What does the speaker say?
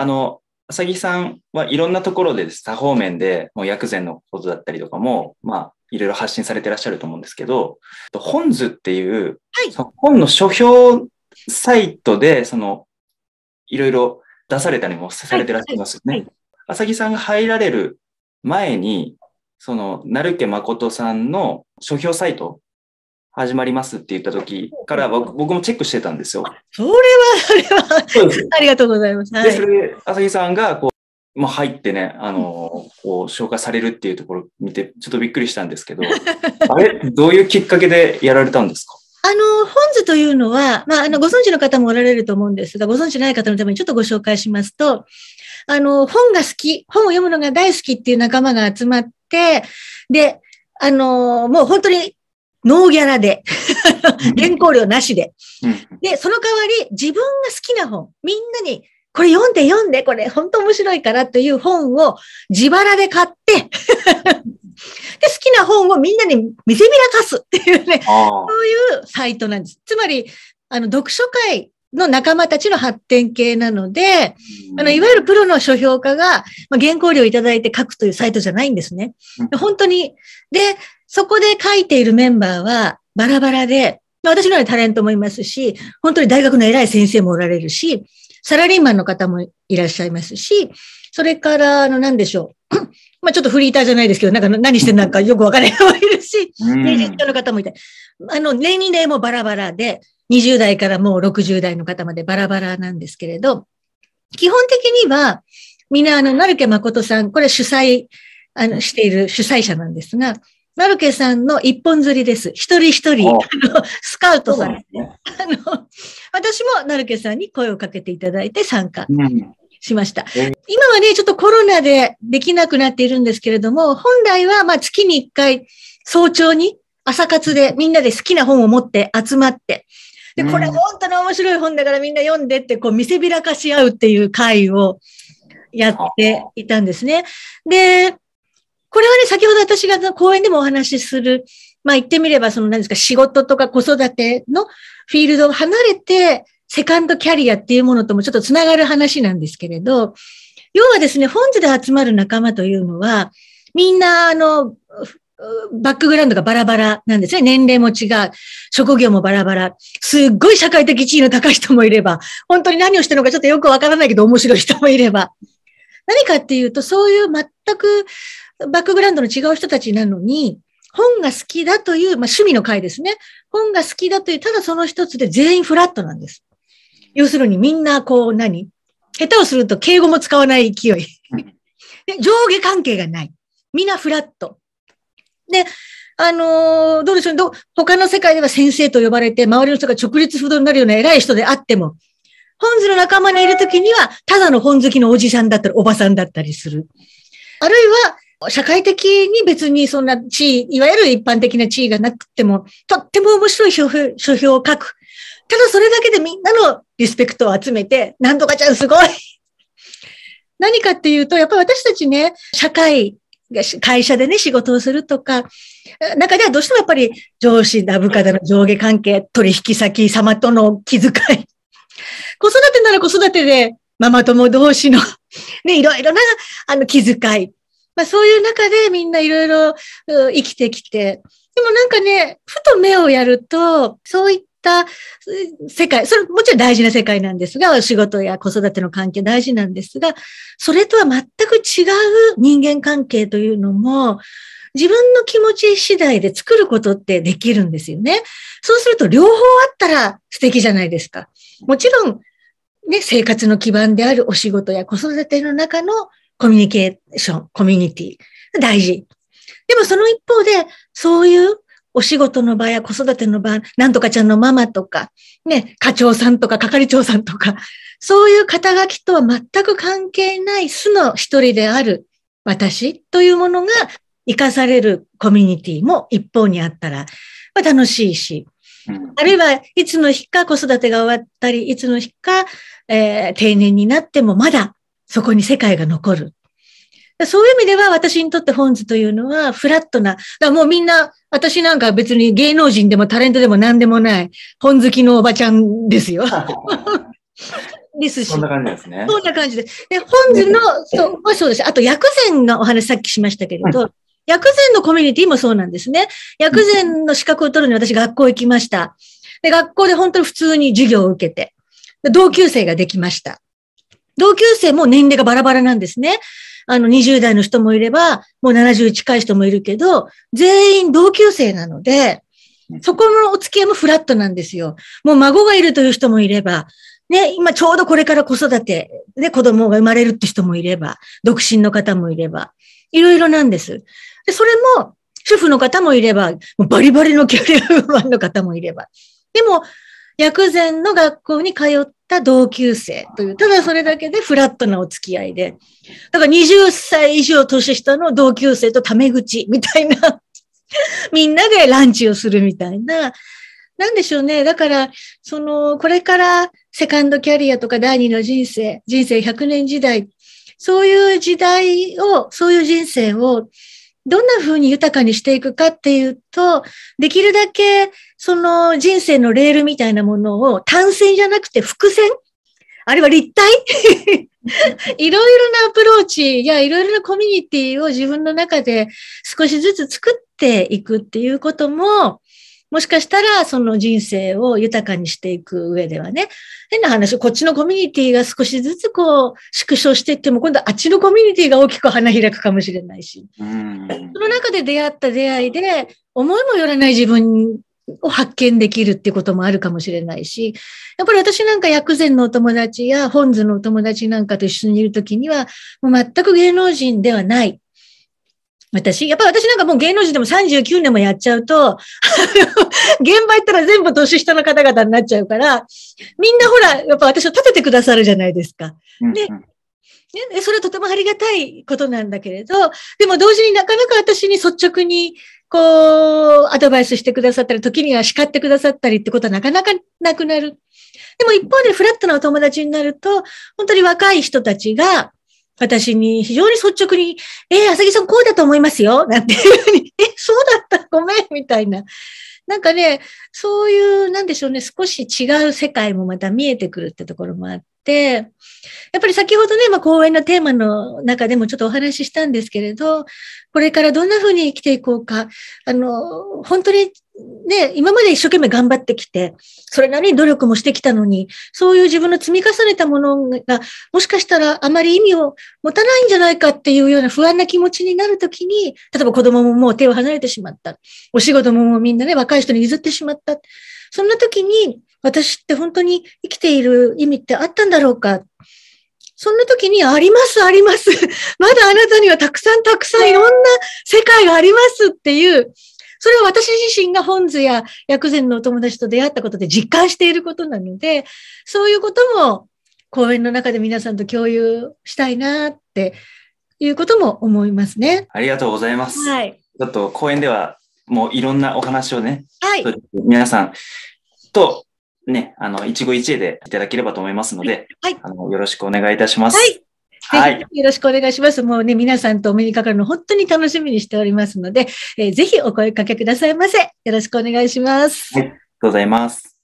あの、浅木さんはいろんなところで多方面でもう薬膳のことだったりとかも、まあ、いろいろ発信されてらっしゃると思うんですけど、本図っていう、はい、その本の書評サイトで、その、いろいろ出されたりもされてらっしゃいますよね。浅木さんが入られる前に、その、成家誠さんの書評サイト始まりますって言った時から僕もチェックしてたんですよ。それは、それは、ありがとうございます。はい、で、それ朝日さんが、こう、もう入ってね、あの、こう、紹介されるっていうところ見て、ちょっとびっくりしたんですけど、あれ、どういうきっかけでやられたんですかあの、本図というのは、まあ、あの、ご存知の方もおられると思うんですが、ご存知ない方のためにちょっとご紹介しますと、あの、本が好き、本を読むのが大好きっていう仲間が集まって、で、あの、もう本当にノーギャラで、原稿料なしで。で、その代わり自分が好きな本、みんなにこれ読んで読んで、これ本当面白いからという本を自腹で買ってで、好きな本をみんなに見せびらかすっていうね、そういうサイトなんです。つまり、あの、読書会の仲間たちの発展系なので、あの、いわゆるプロの書評家が、まあ、原稿料をいただいて書くというサイトじゃないんですね。本当に。で、そこで書いているメンバーはバラバラで、私のようなタレントもいますし、本当に大学の偉い先生もおられるし、サラリーマンの方もいらっしゃいますし、それから、あの、なんでしょう。まあちょっとフリーターじゃないですけど、なんか何してんなんかよくわからない人もいるし、ジ術家の方もいたあの、年齢もバラバラで、20代からもう60代の方までバラバラなんですけれど、基本的には、みんなあの、なるけ誠さん、これ主催あのしている主催者なんですが、マルケさんの一本釣りです。一人一人、あの、スカウトされて、ね、あの、私もナルケさんに声をかけていただいて参加しました。うん、今はね、ちょっとコロナでできなくなっているんですけれども、本来は、まあ、月に一回、早朝に、朝活でみんなで好きな本を持って集まって、で、これ本当に面白い本だからみんな読んでって、こう見せびらかし合うっていう会をやっていたんですね。で、これはね、先ほど私が講演でもお話しする、まあ言ってみれば、その何ですか、仕事とか子育てのフィールドを離れて、セカンドキャリアっていうものともちょっとつながる話なんですけれど、要はですね、本ズで集まる仲間というのは、みんな、あの、バックグラウンドがバラバラなんですね。年齢も違う。職業もバラバラ。すっごい社会的地位の高い人もいれば、本当に何をしてるのかちょっとよくわからないけど面白い人もいれば。何かっていうと、そういう全くバックグラウンドの違う人たちなのに、本が好きだという、まあ、趣味の会ですね。本が好きだという、ただその一つで全員フラットなんです。要するにみんなこう何下手をすると敬語も使わない勢い で。上下関係がない。みんなフラット。で、あのー、どうでしょうど他の世界では先生と呼ばれて、周りの人が直立不動になるような偉い人であっても、本図の仲間にいるときには、ただの本好きのおじさんだったり、おばさんだったりする。あるいは、社会的に別にそんな地位、いわゆる一般的な地位がなくても、とっても面白い書評書評を書く。ただそれだけでみんなのリスペクトを集めて、なんとかちゃんすごい 何かっていうと、やっぱり私たちね、社会、会社でね、仕事をするとか、中ではどうしてもやっぱり上司だ、部下だの上下関係、取引先様との気遣い。子育てなら子育てで、ママ友同士のね、いろいろな、あの、気遣い。まあ、そういう中でみんないろいろ生きてきて、でもなんかね、ふと目をやると、そういった世界、それもちろん大事な世界なんですが、お仕事や子育ての関係大事なんですが、それとは全く違う人間関係というのも、自分の気持ち次第で作ることってできるんですよね。そうすると両方あったら素敵じゃないですか。もちろん、ね、生活の基盤であるお仕事や子育ての中のコミュニケーション、コミュニティ。大事。でもその一方で、そういうお仕事の場や子育ての場、なんとかちゃんのママとか、ね、課長さんとか係長さんとか、そういう肩書きとは全く関係ない素の一人である私というものが生かされるコミュニティも一方にあったら、まあ、楽しいし、あるいはいつの日か子育てが終わったり、いつの日か、えー、定年になってもまだそこに世界が残る。そういう意味では私にとって本図というのはフラットな、だからもうみんな、私なんか別に芸能人でもタレントでも何でもない、本好きのおばちゃんですよ。ですし。そんな感じですね。そんな感じです。で、本図の、そう、そうです。あと薬膳のお話さっきしましたけれど、薬膳のコミュニティもそうなんですね。薬膳の資格を取るのに私学校行きました。で、学校で本当に普通に授業を受けて、同級生ができました。同級生も年齢がバラバラなんですね。あの、20代の人もいれば、もう70近い人もいるけど、全員同級生なので、そこのお付き合いもフラットなんですよ。もう孫がいるという人もいれば、ね、今ちょうどこれから子育てで子供が生まれるって人もいれば、独身の方もいれば、いろいろなんです。で、それも、主婦の方もいれば、バリバリのキャリアウーマンの方もいれば。でも、薬膳の学校に通った同級生という、ただそれだけでフラットなお付き合いで。だから20歳以上年下の同級生とタメ口みたいな みんなでランチをするみたいな。なんでしょうね。だから、その、これからセカンドキャリアとか第二の人生、人生100年時代、そういう時代を、そういう人生をどんな風に豊かにしていくかっていうと、できるだけその人生のレールみたいなものを単線じゃなくて伏線あるいは立体 いろいろなアプローチやいろいろなコミュニティを自分の中で少しずつ作っていくっていうことも、もしかしたら、その人生を豊かにしていく上ではね、変な話、こっちのコミュニティが少しずつこう、縮小していっても、今度あっちのコミュニティが大きく花開くかもしれないし、その中で出会った出会いで、思いもよらない自分を発見できるってこともあるかもしれないし、やっぱり私なんか薬膳のお友達や本図のお友達なんかと一緒にいるときには、もう全く芸能人ではない私、やっぱ私なんかもう芸能人でも39年もやっちゃうと、現場行ったら全部年下の方々になっちゃうから、みんなほら、やっぱ私を立ててくださるじゃないですか。で、ね、それはとてもありがたいことなんだけれど、でも同時になかなか私に率直に、こう、アドバイスしてくださったり、時には叱ってくださったりってことはなかなかなくなる。でも一方でフラットなお友達になると、本当に若い人たちが、私に非常に率直に、えー、浅木さんこうだと思いますよ、なんていうふうに、え、そうだった、ごめん、みたいな。なんかね、そういう、なんでしょうね、少し違う世界もまた見えてくるってところもあって、やっぱり先ほどね、まあ、講演のテーマの中でもちょっとお話ししたんですけれど、これからどんなふうに生きていこうか、あの、本当にね、今まで一生懸命頑張ってきて、それなりに努力もしてきたのに、そういう自分の積み重ねたものが、もしかしたらあまり意味を持たないんじゃないかっていうような不安な気持ちになるときに、例えば子供ももう手を離れてしまった。お仕事ももうみんなね、若い人に譲ってしまった。そんな時に私って本当に生きている意味ってあったんだろうかそんな時にありますあります まだあなたにはたくさんたくさんいろんな世界がありますっていう、それは私自身が本図や薬膳のお友達と出会ったことで実感していることなので、そういうことも講演の中で皆さんと共有したいなっていうことも思いますね。ありがとうございます。はい。ちょっと講演ではもういろんなお話をね、はい、皆さんとね、あの、一期一会でいただければと思いますので、はい、あのよろしくお願いいたします。はいはい。よろしくお願いします。もうね、皆さんとお目にかかるの本当に楽しみにしておりますので、えー、ぜひお声かけくださいませ。よろしくお願いします。はい、ありがとうございます。